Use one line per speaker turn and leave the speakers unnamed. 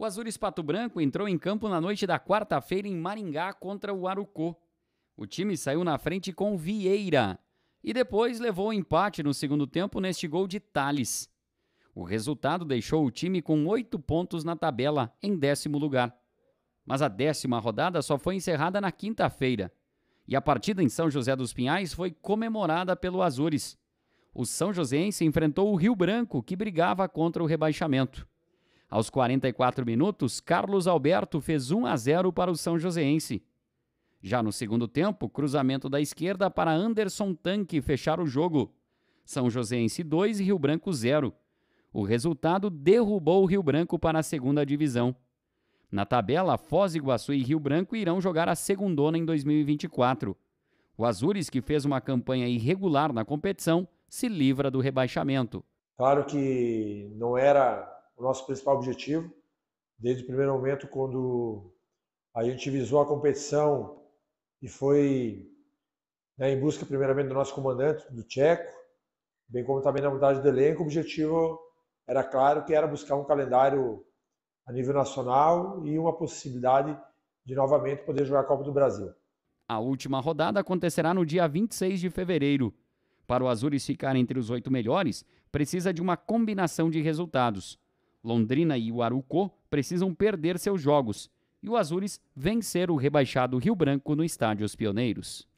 O Azures Pato Branco entrou em campo na noite da quarta-feira em Maringá contra o Arucô. O time saiu na frente com Vieira e depois levou o empate no segundo tempo neste gol de Thales. O resultado deixou o time com oito pontos na tabela, em décimo lugar. Mas a décima rodada só foi encerrada na quinta-feira. E a partida em São José dos Pinhais foi comemorada pelo Azures. O São Joséense enfrentou o Rio Branco, que brigava contra o rebaixamento. Aos 44 minutos, Carlos Alberto fez 1 a 0 para o São Joséense. Já no segundo tempo, cruzamento da esquerda para Anderson Tanque fechar o jogo. São Joséense 2 e Rio Branco 0. O resultado derrubou o Rio Branco para a segunda divisão. Na tabela, Foz Iguaçu e Rio Branco irão jogar a segundona em 2024. O Azures, que fez uma campanha irregular na competição, se livra do rebaixamento.
Claro que não era o nosso principal objetivo. Desde o primeiro momento, quando a gente visou a competição e foi né, em busca, primeiramente, do nosso comandante, do Tcheco, bem como também na unidade do elenco, o objetivo era claro que era buscar um calendário a nível nacional e uma possibilidade de novamente poder jogar a Copa do Brasil.
A última rodada acontecerá no dia 26 de fevereiro. Para o Azures ficar entre os oito melhores, precisa de uma combinação de resultados. Londrina e o Arucó precisam perder seus jogos e o Azures vencer o rebaixado Rio Branco no Estádio Os Pioneiros.